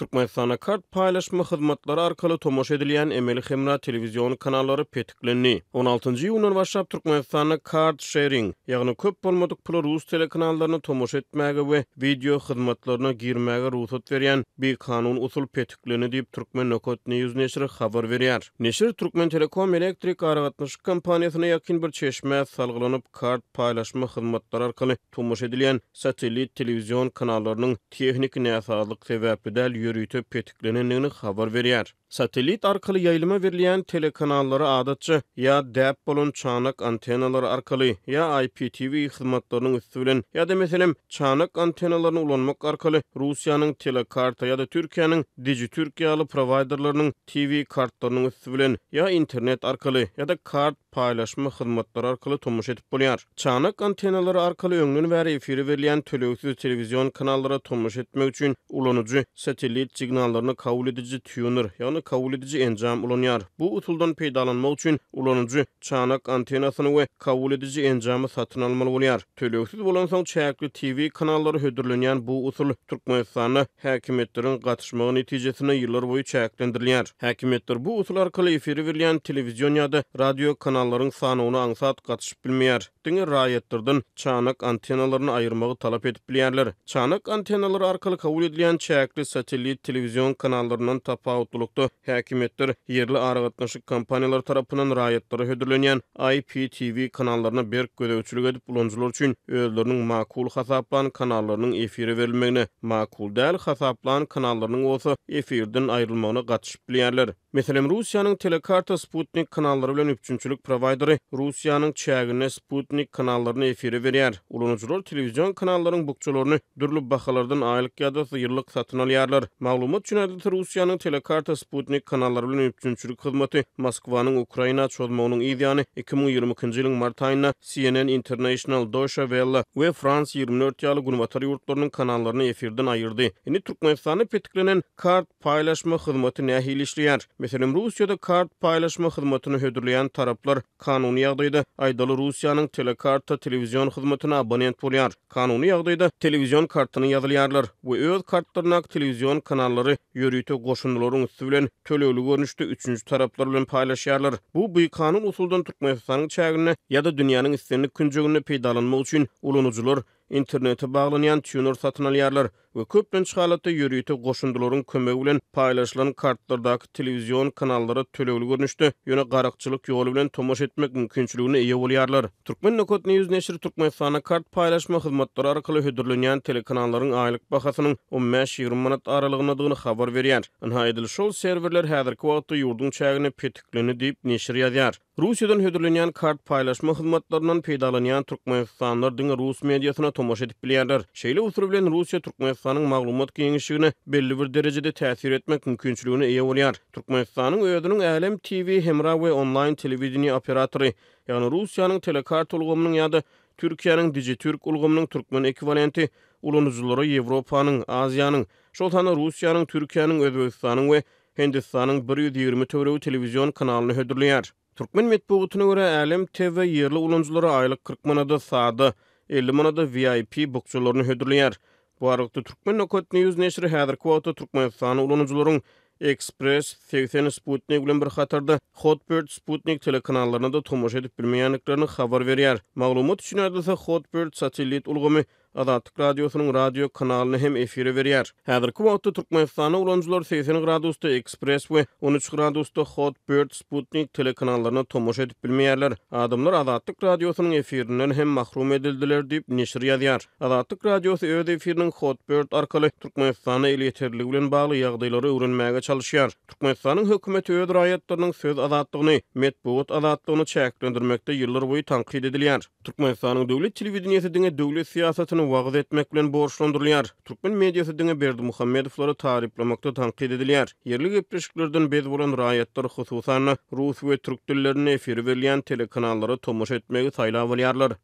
...Turkmenistan'a kart paylaşma hizmetleri arkalı tomoş edilen Emeli Hemra televizyon kanalları petiklenni. 16 yunan ýylyň başlap Türkmenistan'a kart sharing, ýagny köp bolmadyk pul rus telekanallaryny tomoş etmäge ...ve video hizmetlerine girmäge ruhsat berýän bir kanun usul petiklenni diýip Türkmen Nokot News neşri habar berýär. Neşir Turkmen Telekom elektrik aragatnaş kompaniýasyna ...yakin bir çeşme salgylanyp kart paylaşma hizmetleri arkaly tomoş edilen satelit televizyon kanallarynyň tehnik näsazlyk sebäpli ürüütüp petiklerini nyny xabar berýär Satelit arkalı yayılma verilen telekanalları adatçı ya dəb bolun çanak antenaları arkalı ya IPTV xidmatlarının üstülün ya da meselim çanak antenalarını ulanmak arkalı Rusiyanın telekarta ya da Türkiyanın Digi Türkiyalı providerlarının TV kartlarının üstülün ya internet arkalı ya da kart paylaşma xidmatları arkalı tomuş etip bulyar. Çanak antenaları arkalı önlün ver efiri verilen tölöksüz televizyon kanallara tomuş etmek üçün ulanıcı satellit signallarını kavul edici tuner ýaly edici enjam ulanýar. Bu usuldan peýdalanmak üçin ulanyjy çanak antenasyny we kabul edici enjamy satyn almaly bolýar. Töleksiz bolan soň çäkli TV kanallary hödürlenýän bu usul türkmenistanyň häkimetleriniň gatnaşmagy netijesinde ýyllar boýy çäklendirilýär. Häkimetler bu usul arkaly efiri berilýän telewizion ýa-da radio kanallaryň sanyny aňsat gatnaşyp bilmeýär. Diňe raýatlardan çanak antenalaryny aýyrmagy talap edip bilýärler. Çanak antenalary arkaly kabul edilýän çäkli satelit telewizion kanallarynyň tapawutlukdy häkimetler yerli aragatnaşy kompaniýalar tarapynyň raýatlary hödürlenýän IPTV kanallaryna berk gödäwçilik edip bulunjylar üçin özleriniň makul hasaplan kanallarynyň efiri berilmegine makul däl hasaplan kanallarynyň bolsa efirden aýrylmagyna gatnaşyp bilýärler. Meselem Russiýanyň Telekarta Sputnik kanallary bilen üçünçülik provideri Russiýanyň çägini Sputnik kanallaryna efiri berýär. Ulanyjylar telewizion kanallarynyň bukçylaryny dürlüp bahalardan aýlyk ýa-da ýyllyk satyn alýarlar. Maglumat üçin Telekarta Sputnik Sputnik kanallar bilen üçünçülük hyzmaty Moskwanyň Ukraina çözmeginiň ideýany 2022-nji ýylyň mart aýyna CNN International Deutsche Welle we Frans 24 ýaly gunwatar ýurtlarynyň kanallaryny efirden aýyrdy. Indi Türkmenistany petiklenen kart paýlaşma hyzmaty nähil işleýär? Meselem Russiýada kart paýlaşma hyzmatyny hödürleýän taraplar kanuny ýagdaýda aýdaly Russiýanyň telekarta telewizion hyzmatyna abonent bolýar. Kanuny ýagdaýda telewizion kartyny ýazylýarlar we öz kartlaryna telewizion kanallary ýörüýte goşunlaryň üstü bilen tölölü görünüşdü 3-cü taraplar bilen paylaşýarlar. Bu buýuk kanum usuldan tutmaýan çägini ýa-da dünýäniň islenlik günjüğüne peýdalanmak üçin ulunujylar internete bağlanyan tuner satın alyarlar we köp men çıxalaty yürüýüp goşundulorun kömek bilen paýlaşylan kartlardaky telewizion kanallara tölewli görnüşdi. Ýöne garaqçylyk ýoly bilen tomosh etmek mümkinçiligini eýe bolýarlar. Türkmen nokot news türkmen kart paýlaşma hyzmatlary arkaly hödürlenýän telekanallaryň aýlyk bahasynyň 15-20 manat aralygyna dogry habar berýär. Ýöne şol serverler häzirki wagtda ýurdun çägini petiklini diýip neşir ýazýar. Rusiýadan hödürlenýän kart paýlaşma hyzmatlarynyň peýdalanýan türkmenistanlar diňe rus mediýasyna tomaşa edip bilýärler. Şeýle usul bilen Russiýa türkmenistanyň maglumat geňişligine belli bir derejede täsir etmek mümkinçiligine eýe bolýar. Türkmenistanyň öýüdünin Älem TV Hemra we online telewizioni operatory, ýagny Russiýanyň Telekart ulgamynyň ýa-da Türkiýanyň Digiturk ulgamynyň türkmen ekwivalenti, ulun uzullary Ýewropanyň, Aziýanyň, şol hany Russiýanyň, Türkiýanyň, Özbegistanyň we Hindistanyň 120 televizyon telewizion kanalyny Türkmen medpugutuna görä Älem TV yerli ulunjulara aylık 40 manada sady, 50 manada VIP bokçularyny hödürleýär. Bu arada Türkmen Nokot News nesri häzir kwota Türkmen sanly ulunjularyň Express, Sevsen Sputnik bilen bir hatarda Hotbird Sputnik telekanallaryna da tomoşa edip bilmeýänliklerini habar berýär. Maglumat üçin adysa Hotbird satellit ulgamy Azatlık Radyosu'nun radio kanalını hem efire veriyar. Hazır ki vaatı Türkmenistan'a ulanıcılar 80 gradusta Express ve 13° gradusta Hot Bird Sputnik telekanallarına tomoş edip bilmeyerler. Adamlar Azatlık Radyosu'nun efirinden hem mahrum edildiler deyip neşir yazıyar. Azatlık Radyosu öz efirinin Hot Bird arkalı Türkmenistan'a el yeterli bilen bağlı yağdayları öğrenmeye çalışıyar. Türkmenistan'ın hükümeti öz rayetlerinin söz azatlığını, metbuot azatlığını çeklendirmekte yıllar boyu tankid ediliyar. Türkmenistan'ın devlet televizyonu devlet siyasatını ýerlerini wagt etmek bilen borçlandyrylýar. Türkmen mediýasy diňe Berdi Muhammedowlara taýyplamakda tanqid edilýär. Ýerli gepleşiklerden beý bolan raýatlar hususan Russiýa türk dillerini efir berýän telekanallary tomoş etmegi taýlap bolýarlar.